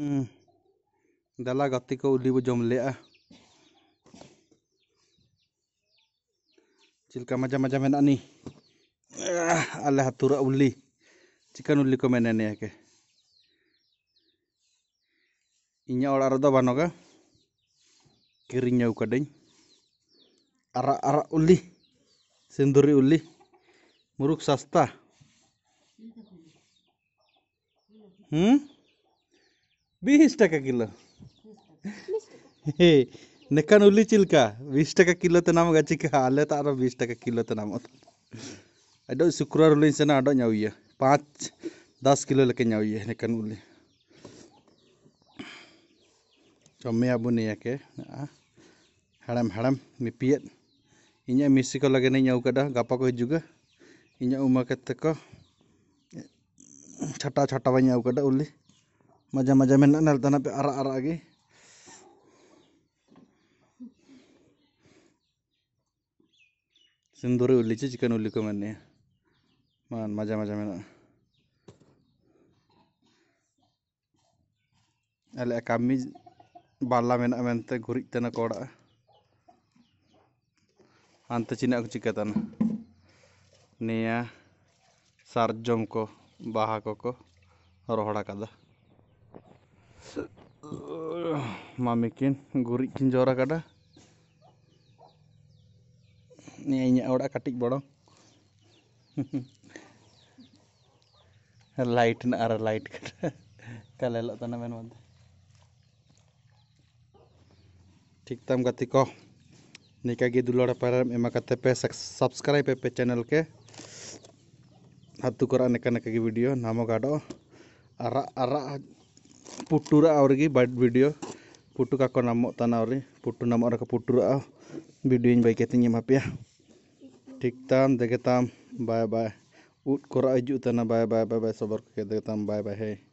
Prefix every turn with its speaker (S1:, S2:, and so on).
S1: Hmm. Dala gati ko ulibo jomle ah. cilka maja maja men ani. ni? Allah ah, tura uli. cikan ah. uli ko men ni ake. Inya ola rodo banoga. Kirinya deng Ara ara uli. Senduri uli. Muruk sasta. Hmm? Bis tega kilo. Hei, nekan uli cilka, a. teka kilo itu nama cika a. Alat a adalah teka kilo itu nama. Ada sukurah uli sana ada nyau iya. Empat, delapan kilo lagi nyau iya. Nekan uli. Coba meyabu ne ya ke. Ah, haram halam nipiat. Inya misi kolagen ini nyau kada. Gapa koi juga. Inya umat ketika. Chata-chata banyak nyau kada uli. मजा madya men nalta na पे आरा आरा आगे सिंदूर उल्लीची चिकन उल्ली को मैंने मान मजा मजा में अल कमी बाला में मनते घुरी तना कोड़ा अंत चिना चिका तन निया सार्जम को बाहा को को रोहड़ा कदा ᱢᱟᱢᱤᱠᱤᱱ ᱜᱩᱨᱤᱡ ᱠᱤᱱ ᱡᱚᱨ ᱟᱠᱟᱫᱟ ᱱᱤᱭᱟᱹ ᱤᱧᱟᱹᱜ ᱚᱲᱟᱜ ᱠᱟᱹᱴᱤᱡ ᱵᱚᱲᱚ लाइट ना अरे लाइट कट कल हेल्थ ना मैंने मत ठीक तम गति को निका गे दुलड़ पर एमा कते पे सब्सक्राइब पे, पे चैनल के हत्तु करा निका निका की वीडियो नामो गाडो अरा अरा पुटूरा और की video putu kakak namok tanau ri putu namok raka putu raa biduin baik ketinya map ya tiktam deketam bye bye ut kora aju tanah bye bye bye bye sabar ke deketam bye bye hei